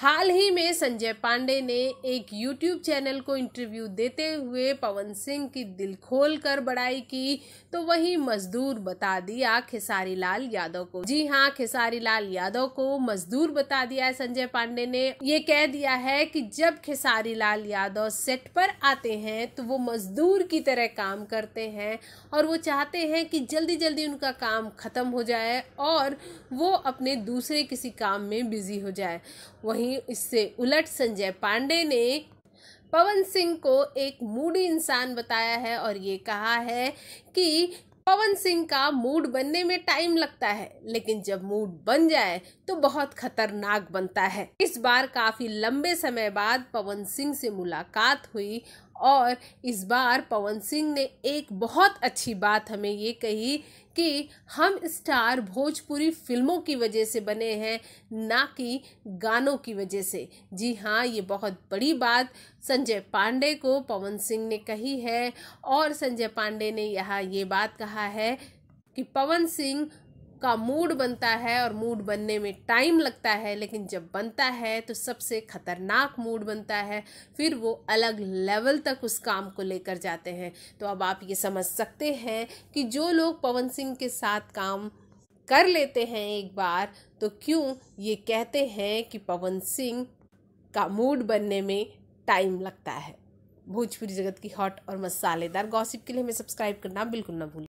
हाल ही में संजय पांडे ने एक YouTube चैनल को इंटरव्यू देते हुए पवन सिंह की दिल खोल कर बड़ाई की तो वहीं मजदूर बता दिया खेसारी लाल यादव को जी हाँ खेसारी लाल यादव को मजदूर बता दिया है संजय पांडे ने ये कह दिया है कि जब खेसारी लाल यादव सेट पर आते हैं तो वो मजदूर की तरह काम करते हैं और वो चाहते हैं कि जल्दी जल्दी उनका काम ख़त्म हो जाए और वो अपने दूसरे किसी काम में बिजी हो जाए वही वहीं इससे उलट संजय पांडे ने पवन सिंह को एक मूडी इंसान बताया है और ये कहा है कि पवन सिंह का मूड बनने में टाइम लगता है लेकिन जब मूड बन जाए तो बहुत खतरनाक बनता है इस बार काफी लंबे समय बाद पवन सिंह से मुलाकात हुई और इस बार पवन सिंह ने एक बहुत अच्छी बात हमें ये कही कि हम स्टार भोजपुरी फिल्मों की वजह से बने हैं ना कि गानों की वजह से जी हाँ ये बहुत बड़ी बात संजय पांडे को पवन सिंह ने कही है और संजय पांडे ने यहाँ ये बात कहा है कि पवन सिंह का मूड बनता है और मूड बनने में टाइम लगता है लेकिन जब बनता है तो सबसे ख़तरनाक मूड बनता है फिर वो अलग लेवल तक उस काम को लेकर जाते हैं तो अब आप ये समझ सकते हैं कि जो लोग पवन सिंह के साथ काम कर लेते हैं एक बार तो क्यों ये कहते हैं कि पवन सिंह का मूड बनने में टाइम लगता है भोजपुरी जगत की हॉट और मसालेदार गॉसिप के लिए हमें सब्सक्राइब करना बिल्कुल ना भूलें